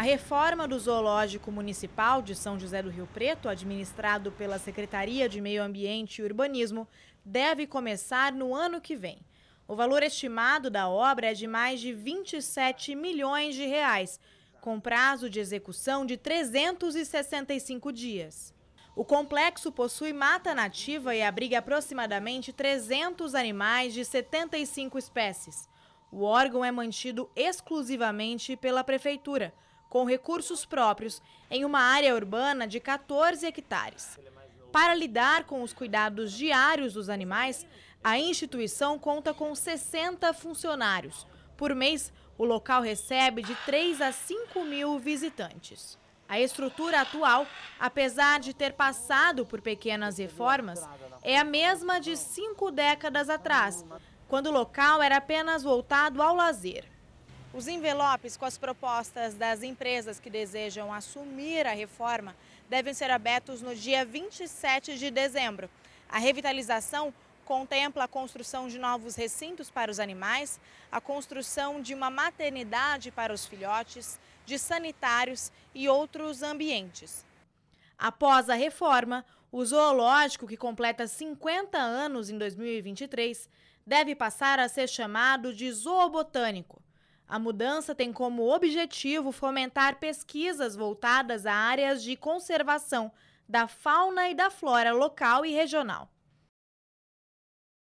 A reforma do Zoológico Municipal de São José do Rio Preto, administrado pela Secretaria de Meio Ambiente e Urbanismo, deve começar no ano que vem. O valor estimado da obra é de mais de 27 milhões de reais, com prazo de execução de 365 dias. O complexo possui mata nativa e abriga aproximadamente 300 animais de 75 espécies. O órgão é mantido exclusivamente pela prefeitura, com recursos próprios, em uma área urbana de 14 hectares. Para lidar com os cuidados diários dos animais, a instituição conta com 60 funcionários. Por mês, o local recebe de 3 a 5 mil visitantes. A estrutura atual, apesar de ter passado por pequenas reformas, é a mesma de cinco décadas atrás, quando o local era apenas voltado ao lazer. Os envelopes com as propostas das empresas que desejam assumir a reforma devem ser abertos no dia 27 de dezembro. A revitalização contempla a construção de novos recintos para os animais, a construção de uma maternidade para os filhotes, de sanitários e outros ambientes. Após a reforma, o zoológico, que completa 50 anos em 2023, deve passar a ser chamado de zoobotânico. A mudança tem como objetivo fomentar pesquisas voltadas a áreas de conservação da fauna e da flora local e regional.